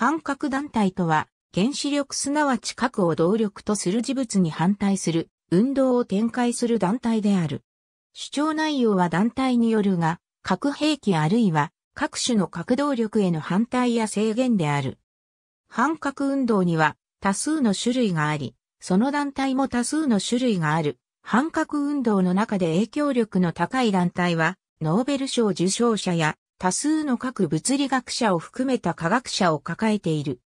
反核団体とは、原子力すなわち核を動力とする事物に反対する、運動を展開する団体である。主張内容は団体によるが、核兵器あるいは各種の核動力への反対や制限である。反核運動には多数の種類があり、その団体も多数の種類がある。反核運動の中で影響力の高い団体は、ノーベル賞受賞者や多数の各物理学者を含めた科学者を抱えている。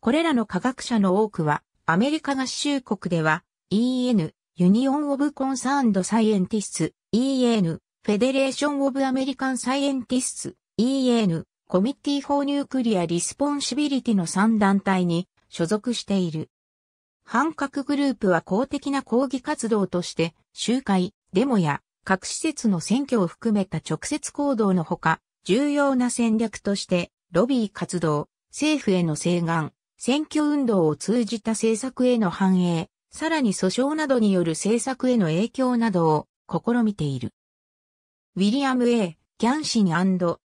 これらの科学者の多くは、アメリカ合衆国では、EN、ユニオン・オブ・コンサーンド・サイエンティスツ、EN、フェデレーション・オブ・アメリカン・サイエンティスツ、EN、コミッティ・フォー・ニュークリア・リスポンシビリティの3団体に所属している。反核グループは公的な抗議活動として、集会、デモや、各施設の選挙を含めた直接行動のほか、重要な戦略として、ロビー活動、政府への請願、選挙運動を通じた政策への反映、さらに訴訟などによる政策への影響などを試みている。ウィリアム・ A・ ギャンシンアンド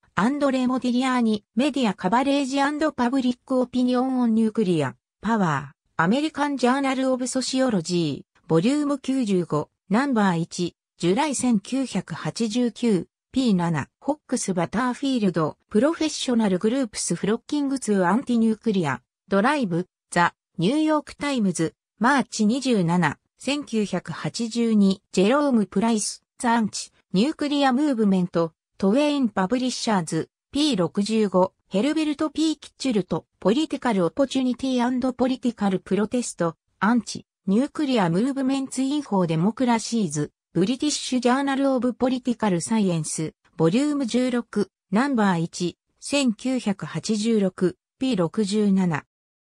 レ・モディリアーニ、メディア・カバレージパブリック・オピニオン・オン・ニュークリア、パワー、アメリカン・ジャーナル・オブ・ソシオロジー、ボリューム95、ナンバー1、ジュライ1989、P7、ホックスバターフィールド、プロフェッショナルグループスフロッキング2アンティニュークリア、ドライブ、ザ、ニューヨークタイムズ、マーチ27、1982、ジェローム・プライス、ザ・アンチ、ニュークリア・ムーブメント、トウェイン・パブリッシャーズ、P65、ヘルベルト・ P・ キッチュルト、ポリティカル・オポチュニティポリティカル・プロテスト、アンチ、ニュークリア・ムーブメンツ・インフォー・デモクラシーズ、ブリティッシュ・ジャーナル・オブ・ポリティカル・サイエンス、ボリューム16、ナンバー1、1986、P67。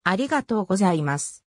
ありがとうございます。